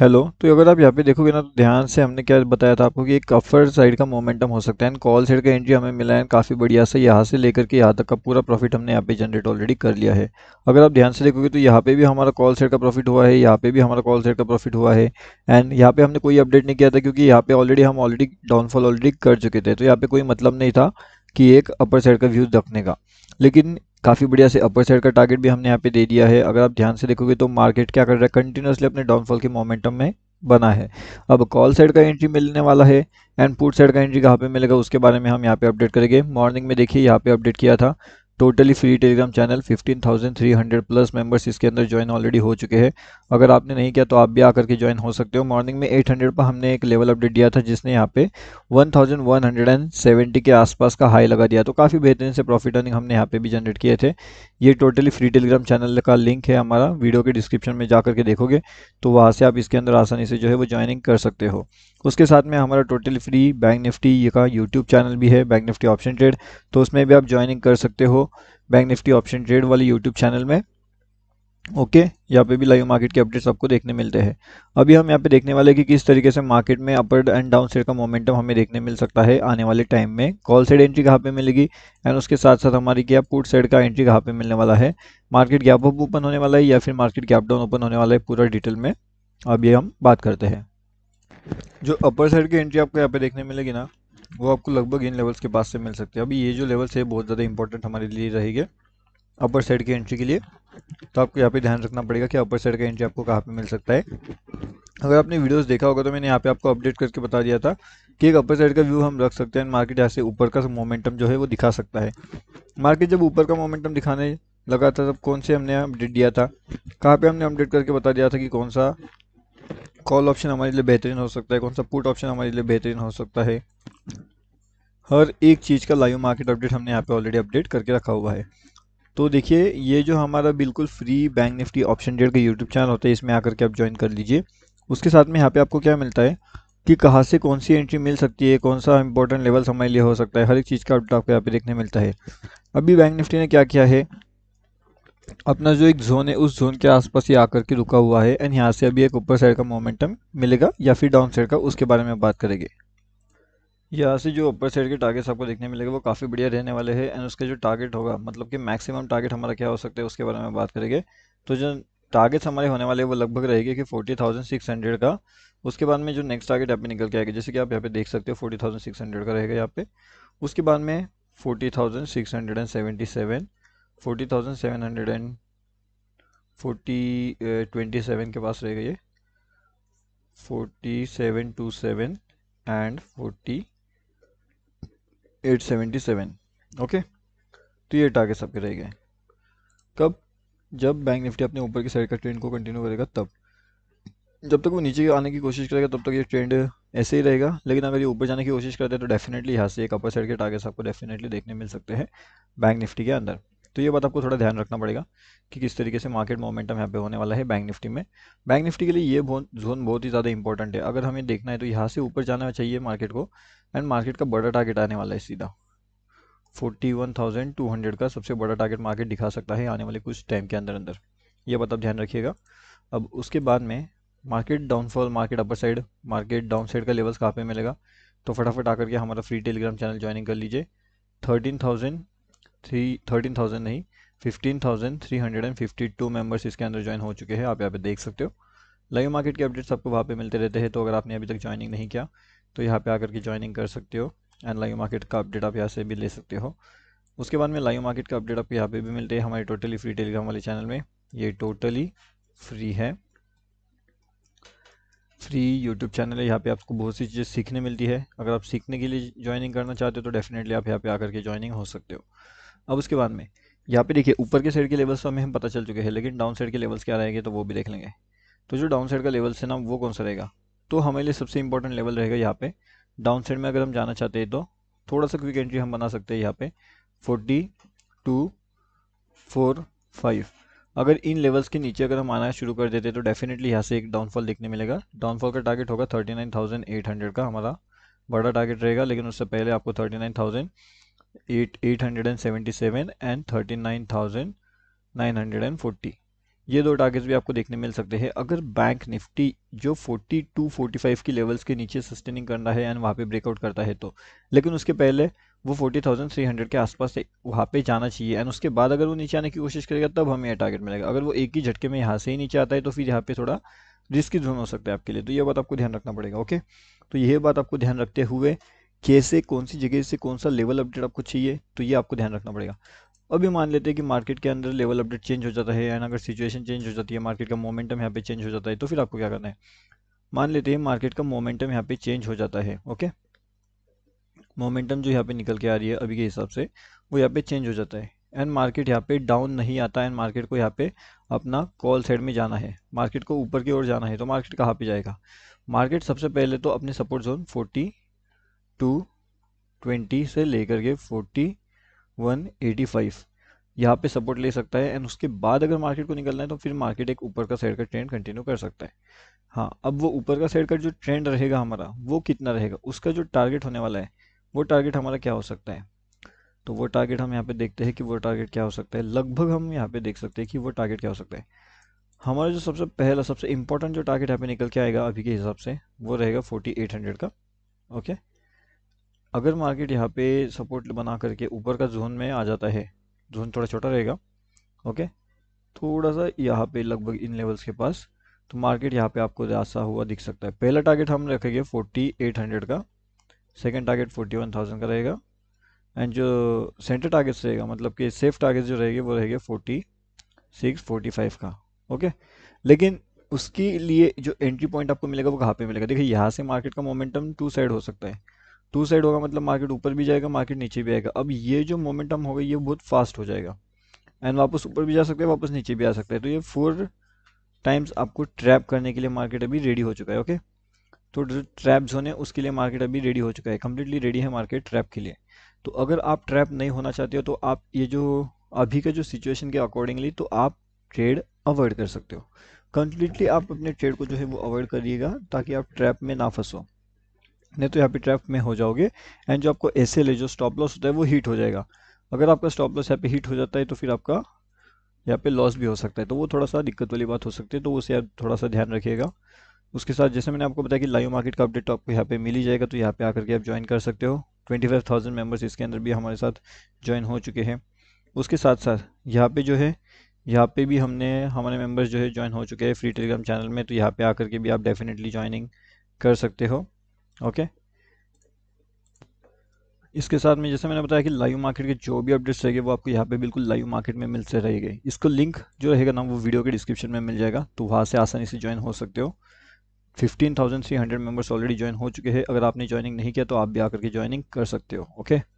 hello तो अगर आप यहाँ पे देखोगे ना तो ध्यान से हमने क्या बताया था आपको कि एक अपर साइड का मोमेंटम हो सकता है एंड कॉल साइड का एंट्री हमें मिला है काफ़ी बढ़िया से यहाँ से लेकर के यहाँ तक का पूरा प्रॉफिट हमने यहाँ पे जनरेट ऑलरेडी कर लिया है अगर आप ध्यान से देखोगे तो यहाँ पे भी हमारा कॉल साइड का प्रॉफिट हुआ है यहाँ पे भी हमारा कॉल साइड का प्रॉफिट हुआ है एंड यहाँ पे हमने कोई अपडेट नहीं किया था क्योंकि यहाँ पे ऑलरेडी हम ऑलरेडी डाउनफॉल ऑलरेडी कर चुके थे तो यहाँ पे कोई मतलब नहीं था कि एक अपर साइड का व्यूज रखने का लेकिन काफ़ी बढ़िया से अपर साइड का टारगेट भी हमने यहाँ पे दे दिया है अगर आप ध्यान से देखोगे तो मार्केट क्या कर रहा है कंटिन्यूसली अपने डाउनफॉल के मोमेंटम में बना है अब कॉल साइड का एंट्री मिलने वाला है एंड पुट साइड का एंट्री कहाँ पे मिलेगा उसके बारे में हम यहाँ पे अपडेट करेंगे मॉर्निंग में देखिए यहाँ पे अपडेट किया था totally free Telegram channel 15,300 plus members इसके अंदर ज्वाइन ऑलरेडी हो चुके हैं अगर आपने नहीं किया तो आप भी आकर के ज्वाइन हो सकते हो मॉर्निंग में 800 पर हमने एक लेवल अपडेट दिया था जिसने यहाँ पे 1170 के आसपास का हाई लगा दिया तो काफ़ी बेहतरीन से प्रॉफिट अर्निंग हमने यहाँ पे भी जनरेट किए थे ये टोटली फ्री टेलीग्राम चैनल का लिंक है हमारा वीडियो के डिस्क्रिप्शन में जा करके देखोगे तो वहाँ से आप इसके अंदर आसानी से जो है वो ज्वाइनिंग कर सकते हो उसके साथ में हमारा टोटली फ्री बैंक निफ्टी का यूट्यूब चैनल भी है बैंक निफ्टी ऑप्शन ट्रेड तो उसमें भी आप ज्वाइनिंग कर सकते हो बैंक निफ्टी ऑप्शन ट्रेड वाले यूट्यूब चैनल में ओके okay, यहाँ पे भी लाइव मार्केट के अपडेट्स आपको देखने मिलते हैं अभी हम यहाँ पे देखने वाले कि किस तरीके से मार्केट में अपर एंड डाउन साइड का मोमेंटम हमें देखने मिल सकता है आने वाले टाइम में कॉल साइड एंट्री कहाँ पे मिलेगी एंड उसके साथ साथ हमारी क्या पुट साइड का एंट्री कहाँ पे मिलने वाला है मार्केट गैप अप ओपन होने वाला है या फिर मार्केट गैप डाउन ओपन होने वाला है पूरा डिटेल में अभी हम बात करते हैं जो अपर साइड की एंट्री आपको यहाँ पे देखने मिलेगी ना वो आपको लगभग इन लेवल्स के पास से मिल सकते हैं अभी ये जो लेवल्स है बहुत ज़्यादा इंपॉर्टेंट हमारे लिए रहेंगे अपर साइड की एंट्री के लिए तो आपको यहाँ पे ध्यान रखना पड़ेगा कि अपर साइड का एंट्री आपको कहाँ पे मिल सकता है अगर आपने वीडियोस देखा होगा तो मैंने यहाँ पे आपको अपडेट करके बता दिया था कि एक अपर साइड का व्यू हम रख सकते हैं मार्केट यहाँ से ऊपर का मोमेंटम जो है वो दिखा सकता है मार्केट जब ऊपर का मोमेंटम दिखाने लगा था तब कौन से हमने अपडेट दिया था कहाँ पर हमने अपडेट करके बता दिया था कि कौन सा कॉल ऑप्शन हमारे लिए बेहतरीन हो सकता है कौन सा पुट ऑप्शन हमारे लिए बेहतरीन हो सकता है हर एक चीज़ का लाइव मार्केट अपडेट हमने यहाँ पे ऑलरेडी अपडेट करके रखा हुआ है तो देखिए ये जो हमारा बिल्कुल free Bank Nifty option date का यूट्यूब चैनल होता है इसमें आकर के आप ज्वाइन कर लीजिए उसके साथ में यहाँ पे आपको क्या मिलता है कि कहाँ से कौन सी एंट्री मिल सकती है कौन सा इंपॉर्टेंट लेवल्स हमारे लिए हो सकता है हर एक चीज़ का अपडेट आपको यहाँ पे देखने मिलता है अभी बैंक निफ्टी ने क्या किया है अपना जो एक जोन है उस जोन के आसपास ये आकर के रुका हुआ है एंड यहाँ से अभी एक ऊपर साइड का मोमेंटम मिलेगा या फिर डाउन साइड का उसके बारे में बात करेंगे यहाँ से जो ऊपर साइड के टारगेट्स आपको देखने मिलेगा वो काफ़ी बढ़िया रहने वाले हैं एंड उसका जो टारगेट होगा मतलब कि मैक्सिमम टारगेट हमारा क्या हो सकता है उसके बारे में बात करेंगे तो जो टारगेट्स हमारे होने वाले वो लगभग रहेगी कि फोर्टी थाउजेंड सिक्स हंड्रेड का उसके बाद में जो नेक्स्ट टारगेट यहाँ पे निकल के आएगा जैसे कि आप यहाँ पे देख सकते हो फोर्टी थाउजेंड सिक्स हंड्रेड का रहेगा यहाँ पे उसके बाद में forty thousand six hundred and seventy seven forty thousand seven hundred and forty twenty seven के पास रहेगा ये forty seven two seven and forty eight seventy seven okay तो ये टारगेट सबके रह गए कब जब बैंक निफ्टी अपने ऊपर की साइड का ट्रेंड को कंटिन्यू करेगा तब जब तक वो नीचे आने की कोशिश करेगा तब तक ये ट्रेंड ऐसे ही रहेगा लेकिन अगर ये ऊपर जाने की कोशिश करते हैं तो डेफिनेटली यहाँ से एक अपर साइड के टारगेट्स आपको डेफिनेटली देखने मिल सकते हैं बैंक निफ्टी के अंदर तो ये बात आपको थोड़ा ध्यान रखना पड़ेगा कि किस तरीके से मार्केट मोमेंटम यहाँ पे होने वाला है बैंक निफ्टी में बैंक निफ्टी के लिए ये जोन बहुत ही ज़्यादा इंपॉर्टेंट है अगर हमें देखना है तो यहाँ से ऊपर जाना चाहिए मार्केट को एंड मार्केट का बड़ा टारगेट आने वाला है सीधा 41,200 का सबसे बड़ा टारगेट मार्केट दिखा सकता है आने वाले कुछ टाइम के अंदर अंदर यह बात आप ध्यान रखिएगा अब उसके बाद में market downfall market upper side market down side का लेवल्स कहाँ पे मिलेगा तो फटाफट आकर के हमारा फ्री टेलीग्राम चैनल ज्वाइनिंग कर लीजिए thirteen thousand three thirteen thousand नहीं fifteen thousand three hundred and fifty two members इसके अंदर ज्वाइन हो चुके हैं आप यहाँ पे देख सकते हो लाइव मार्केट के अपडेट्स आपको वहाँ पे मिलते रहते हैं तो अगर आपने अभी तक ज्वाइनिंग नहीं किया तो यहाँ पे आकर के ज्वाइनिंग कर सकते हो एंड लाइव मार्केट का अपडेट आप यहाँ से भी ले सकते हो उसके बाद में लाइव मार्केट का अपडेट आपको यहाँ पे भी मिलते हैं हमारे टोटली फ्री टेलीग्राम वाले चैनल में ये टोटली फ्री है फ्री यूट्यूब चैनल है यहाँ पे आपको बहुत सी चीज़ें सीखने मिलती है अगर आप सीखने के लिए ज्वाइनिंग करना चाहते हो तो डेफिनेटली आप यहाँ पे आकर के ज्वाइनिंग हो सकते हो अब उसके बाद में यहाँ पे देखिए ऊपर के साइड के लेवल्स तो हमें हम पता चल चुके हैं लेकिन डाउन साइड के लेवल्स क्या रहेंगे तो वो भी देख लेंगे तो जो डाउन साइड का लेवल्स है ना वो कौन सा रहेगा तो हमारे लिए सबसे इंपॉर्टेंट लेवल रहेगा यहाँ पे डाउन साइड में अगर हम जाना चाहते हैं तो थोड़ा सा क्विक एंट्री हम बना सकते हैं यहाँ पे फोर्टी टू फोर फाइव अगर इन लेवल्स के नीचे अगर हम आना शुरू कर देते तो डेफिनेटली यहाँ से एक डाउनफॉल देखने मिलेगा डाउनफॉल का टारगेट होगा thirty nine thousand eight hundred का हमारा बड़ा टारगेट रहेगा लेकिन उससे पहले आपको thirty nine thousand eight hundred and seventy seven and thirty nine thousand nine hundred and forty ये दो टारगेट्स भी आपको देखने मिल सकते हैं अगर बैंक निफ्टी जो 42 45 की लेवल्स के नीचे सस्टेनिंग करना है एंड वहाँ पे ब्रेकआउट करता है तो लेकिन उसके पहले वो 40,300 के आसपास वहाँ पे जाना चाहिए एंड उसके बाद अगर वो नीचे आने की कोशिश करेगा तब हमें यह टारगेट मिलेगा अगर वो एक ही झटके में यहाँ से ही नीचे आता है तो फिर यहाँ पे थोड़ा रिस्की जोन हो सकता है आपके लिए तो ये बात आपको ध्यान रखना पड़ेगा ओके तो यह बात आपको ध्यान रखते हुए कैसे कौन सी जगह से कौन सा लेवल अपडेट आपको चाहिए तो ये आपको ध्यान रखना पड़ेगा अभी मान लेते हैं कि मार्केट के अंदर लेवल अपडेट चेंज हो जाता है एंड अगर सिचुएशन चेंज हो जाती है मार्केट का मोमेंटम यहाँ पे चेंज हो जाता है तो फिर आपको क्या करना है मान लेते हैं मार्केट का मोमेंटम यहाँ पे चेंज हो जाता है ओके मोमेंटम जो यहाँ पे निकल के आ रही है अभी के हिसाब से वो यहाँ पे चेंज हो जाता है एंड मार्केट यहाँ पे डाउन नहीं आता एंड मार्केट को यहाँ पे अपना कॉल साइड में जाना है मार्केट को ऊपर की ओर जाना है तो मार्केट कहाँ पे जाएगा मार्केट सबसे पहले तो अपने support zone forty two twenty से लेकर के फोर्टी वन एटी फाइव यहाँ पे सपोर्ट ले सकता है एंड उसके बाद अगर मार्केट को निकलना है तो फिर मार्केट एक ऊपर का साइड का ट्रेंड कंटिन्यू कर सकता है हाँ अब वो ऊपर का साइड का जो ट्रेंड रहेगा हमारा वो कितना रहेगा उसका जो टारगेट होने वाला है वो टारगेट हमारा क्या हो सकता है तो वो टारगेट हम यहाँ पे देखते हैं कि वो टारगेट क्या हो सकता है लगभग हम यहाँ पे देख सकते हैं कि वो टारगेट क्या हो सकता है हमारा जो सबसे पहला सबसे इम्पोर्टेंट जो टारगेट यहाँ पे निकल के आएगा अभी के हिसाब से वो रहेगा फोर्टी एट हंड्रेड का ओके अगर मार्केट यहाँ पे सपोर्ट बना करके ऊपर का जोन में आ जाता है जोन थोड़ा छोटा रहेगा ओके थोड़ा सा यहाँ पे लगभग इन लेवल्स के पास तो मार्केट यहाँ पे आपको ऐसा हुआ दिख सकता है पहला टारगेट हम रखेंगे फोर्टी एट हंड्रेड का second target forty one thousand का रहेगा एंड जो सेंटर टारगेट्स रहेगा मतलब कि सेफ टारगेट जो रहेगी वो रहेगा फोर्टी सिक्स फोर्टी फाइव का ओके लेकिन उसके लिए जो एंट्री पॉइंट आपको मिलेगा वो कहाँ पे मिलेगा देखिए यहाँ से मार्केट का मोमेंटम टू साइड हो सकता है टू साइड होगा मतलब मार्केट ऊपर भी जाएगा मार्केट नीचे भी आएगा अब ये जो मोमेंटम होगा ये बहुत फास्ट हो जाएगा एंड वापस ऊपर भी जा सकते हैं वापस नीचे भी आ सकते हैं तो ये फोर टाइम्स आपको ट्रैप करने के लिए मार्केट अभी रेडी हो चुका है ओके तो जो ट्रैप जोन है उसके लिए मार्केट अभी रेडी हो चुका है कम्प्लीटली रेडी है मार्केट ट्रैप के लिए तो अगर आप ट्रैप नहीं होना चाहते हो तो आप ये जो अभी का जो सिचुएशन के अकॉर्डिंगली तो आप ट्रेड अवॉइड कर सकते हो कम्प्लीटली आप अपने ट्रेड को जो है वो अवॉइड करिएगा ताकि आप ट्रैप में ना फंसो नहीं तो यहाँ पे ट्रैप में हो जाओगे एंड जो आपको एस एल जो स्टॉप लॉस होता है वो हीट हो जाएगा अगर आपका स्टॉप लॉस यहाँ पे हीट हो जाता है तो फिर आपका यहाँ पे लॉस भी हो सकता है तो वो थोड़ा सा दिक्कत वाली बात हो सकती है तो उसे आप थोड़ा सा ध्यान रखिएगा उसके साथ जैसे मैंने आपको बताया कि लाइव मार्केट का अपडेट तो आपको यहाँ पे मिल ही जाएगा तो यहाँ पे आकर के आप ज्वाइन कर सकते हो 25,000 मेंबर्स इसके अंदर भी हमारे साथ ज्वाइन हो चुके हैं उसके साथ साथ यहाँ पे जो है यहाँ पे भी हमने हमारे मेंबर्स जो है ज्वाइन हो चुके हैं फ्री टेलीग्राम चैनल में तो यहाँ पे आकर के भी आप डेफिनेटली ज्वाइनिंग कर सकते हो ओके इसके साथ में जैसे मैंने बताया कि लाइव मार्केट के जो भी अपडेट्स रहेंगे वो आपको यहाँ पे बिल्कुल लाइव मार्केट में मिलते रहेंगे इसको लिंक जो रहेगा ना वो वीडियो के डिस्क्रिप्शन में मिल जाएगा तो वहाँ से आसानी से ज्वाइन हो सकते हो 15,300 मेंबर्स ऑलरेडी ज्वाइन हो चुके हैं अगर आपने ज्वाइनिंग नहीं किया तो आप भी आकर के ज्वाइनिंग कर सकते हो ओके